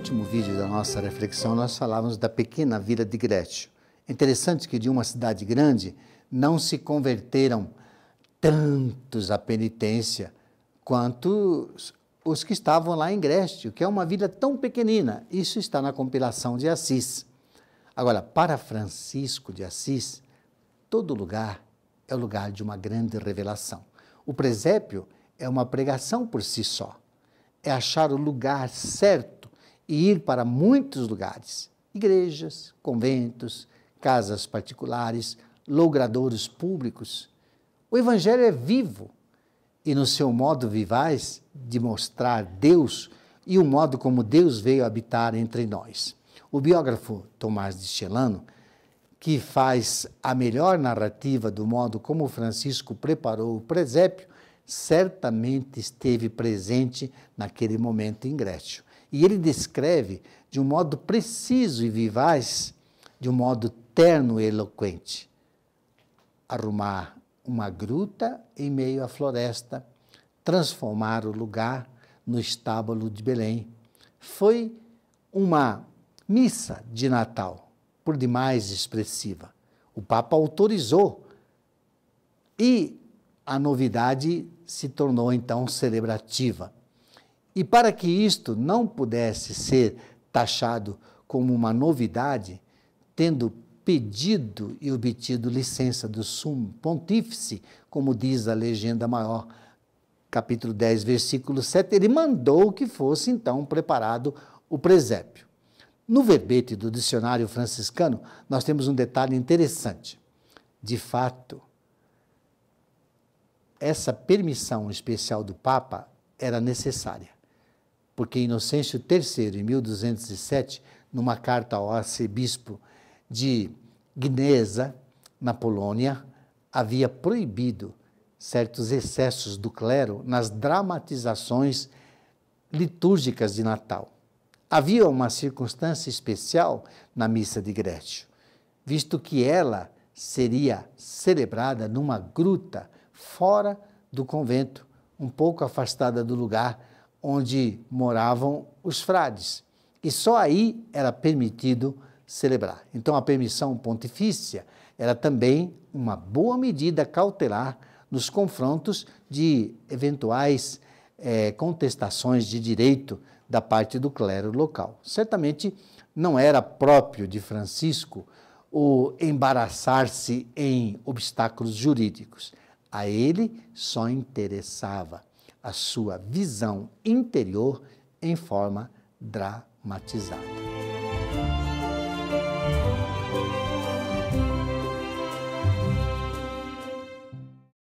último vídeo da nossa reflexão, nós falávamos da pequena vila de Grécio. interessante que de uma cidade grande não se converteram tantos à penitência quanto os que estavam lá em Grécio, que é uma vila tão pequenina. Isso está na compilação de Assis. Agora, para Francisco de Assis, todo lugar é o lugar de uma grande revelação. O presépio é uma pregação por si só. É achar o lugar certo e ir para muitos lugares igrejas, conventos, casas particulares, logradouros públicos. O Evangelho é vivo e, no seu modo vivaz de mostrar Deus e o modo como Deus veio habitar entre nós. O biógrafo Tomás de Celano, que faz a melhor narrativa do modo como Francisco preparou o presépio, certamente esteve presente naquele momento em Grécio e ele descreve de um modo preciso e vivaz, de um modo terno e eloquente, arrumar uma gruta em meio à floresta, transformar o lugar no estábulo de Belém. Foi uma missa de Natal, por demais expressiva. O Papa autorizou e a novidade se tornou então celebrativa. E para que isto não pudesse ser taxado como uma novidade, tendo pedido e obtido licença do sumo pontífice, como diz a legenda maior, capítulo 10, versículo 7, ele mandou que fosse então preparado o presépio. No verbete do dicionário franciscano, nós temos um detalhe interessante. De fato, essa permissão especial do Papa era necessária porque Inocêncio III, em 1207, numa carta ao arcebispo de Gnesa, na Polônia, havia proibido certos excessos do clero nas dramatizações litúrgicas de Natal. Havia uma circunstância especial na missa de Grétio, visto que ela seria celebrada numa gruta fora do convento, um pouco afastada do lugar onde moravam os frades. E só aí era permitido celebrar. Então, a permissão pontifícia era também uma boa medida cautelar nos confrontos de eventuais é, contestações de direito da parte do clero local. Certamente não era próprio de Francisco o embaraçar-se em obstáculos jurídicos. A ele só interessava a sua visão interior em forma dramatizada.